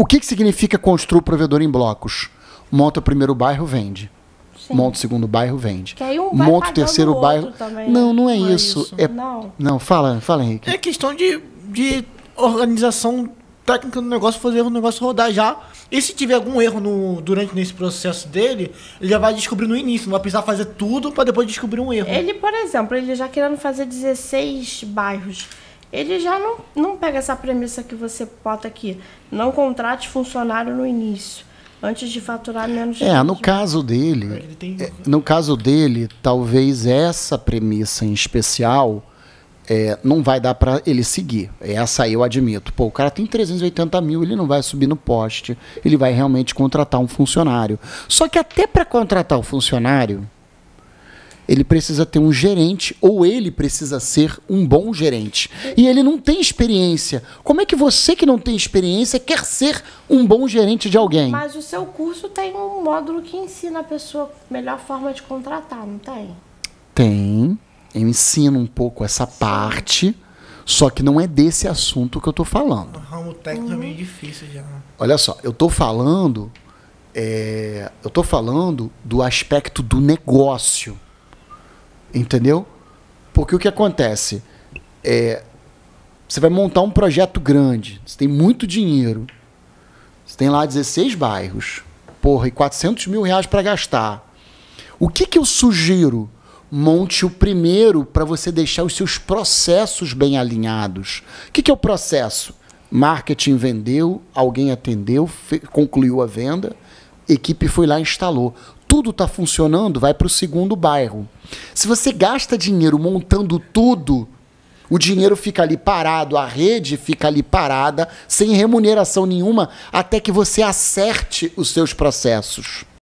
O que, que significa construir o provedor em blocos? Monta o primeiro bairro, vende. Sim. Monta o segundo bairro, vende. Que aí um Monta o terceiro o bairro. Também, não, não é, não é isso. isso. É... Não. não, fala, fala, Henrique. É questão de, de organização técnica do negócio, fazer o negócio rodar já. E se tiver algum erro no, durante nesse processo dele, ele já vai descobrir no início, não vai precisar fazer tudo para depois descobrir um erro. Ele, por exemplo, ele já querendo fazer 16 bairros ele já não, não pega essa premissa que você bota aqui. Não contrate funcionário no início, antes de faturar menos. É, no caso dele, é, é, no caso dele, talvez essa premissa em especial é, não vai dar para ele seguir. Essa eu admito. Pô, o cara tem 380 mil, ele não vai subir no poste, ele vai realmente contratar um funcionário. Só que até para contratar o um funcionário ele precisa ter um gerente ou ele precisa ser um bom gerente. E ele não tem experiência. Como é que você que não tem experiência quer ser um bom gerente de alguém? Mas o seu curso tem um módulo que ensina a pessoa a melhor forma de contratar, não tem? Tem. Eu ensino um pouco essa parte. Só que não é desse assunto que eu estou falando. O ramo técnico é uhum. meio difícil já. Olha só, eu estou falando, é, eu estou falando do aspecto do negócio. Entendeu? Porque o que acontece? É, você vai montar um projeto grande, você tem muito dinheiro, você tem lá 16 bairros, porra, e 400 mil reais para gastar. O que, que eu sugiro? Monte o primeiro para você deixar os seus processos bem alinhados. O que, que é o processo? Marketing vendeu, alguém atendeu, concluiu a venda, equipe foi lá e instalou tudo está funcionando, vai para o segundo bairro. Se você gasta dinheiro montando tudo, o dinheiro fica ali parado, a rede fica ali parada, sem remuneração nenhuma, até que você acerte os seus processos.